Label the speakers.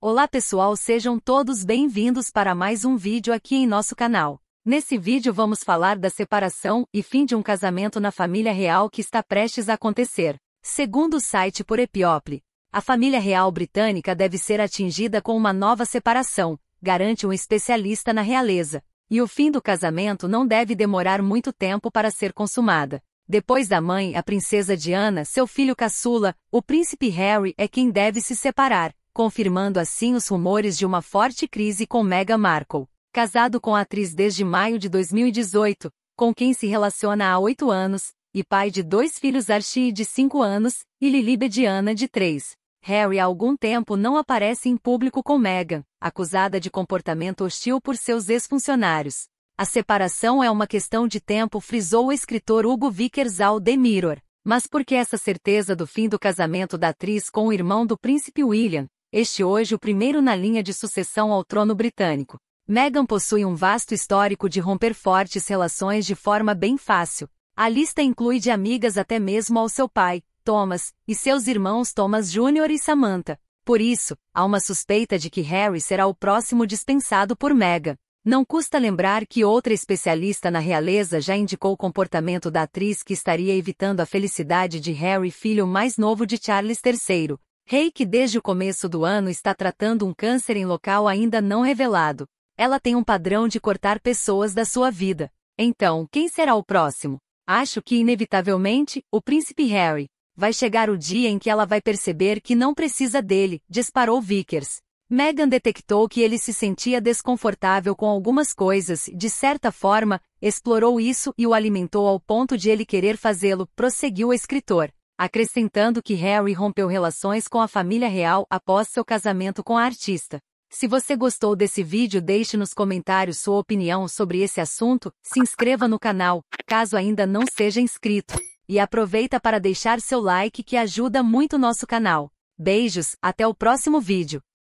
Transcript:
Speaker 1: Olá pessoal, sejam todos bem-vindos para mais um vídeo aqui em nosso canal. Nesse vídeo vamos falar da separação e fim de um casamento na família real que está prestes a acontecer. Segundo o site por Epiople, a família real britânica deve ser atingida com uma nova separação, garante um especialista na realeza. E o fim do casamento não deve demorar muito tempo para ser consumada. Depois da mãe, a princesa Diana, seu filho caçula, o príncipe Harry é quem deve se separar confirmando assim os rumores de uma forte crise com Meghan Markle. Casado com a atriz desde maio de 2018, com quem se relaciona há oito anos, e pai de dois filhos Archie de cinco anos e Lili Bediana de três. Harry há algum tempo não aparece em público com Meghan, acusada de comportamento hostil por seus ex-funcionários. A separação é uma questão de tempo, frisou o escritor Hugo Vickers ao The Mirror. Mas por que essa certeza do fim do casamento da atriz com o irmão do príncipe William, este hoje o primeiro na linha de sucessão ao trono britânico. Meghan possui um vasto histórico de romper fortes relações de forma bem fácil. A lista inclui de amigas até mesmo ao seu pai, Thomas, e seus irmãos Thomas Jr. e Samantha. Por isso, há uma suspeita de que Harry será o próximo dispensado por Meghan. Não custa lembrar que outra especialista na realeza já indicou o comportamento da atriz que estaria evitando a felicidade de Harry, filho mais novo de Charles III. Rei que desde o começo do ano está tratando um câncer em local ainda não revelado. Ela tem um padrão de cortar pessoas da sua vida. Então, quem será o próximo? Acho que, inevitavelmente, o príncipe Harry. Vai chegar o dia em que ela vai perceber que não precisa dele, disparou Vickers. Meghan detectou que ele se sentia desconfortável com algumas coisas e, de certa forma, explorou isso e o alimentou ao ponto de ele querer fazê-lo, prosseguiu o escritor acrescentando que Harry rompeu relações com a família real após seu casamento com a artista. Se você gostou desse vídeo, deixe nos comentários sua opinião sobre esse assunto, se inscreva no canal, caso ainda não seja inscrito, e aproveita para deixar seu like que ajuda muito nosso canal. Beijos, até o próximo vídeo.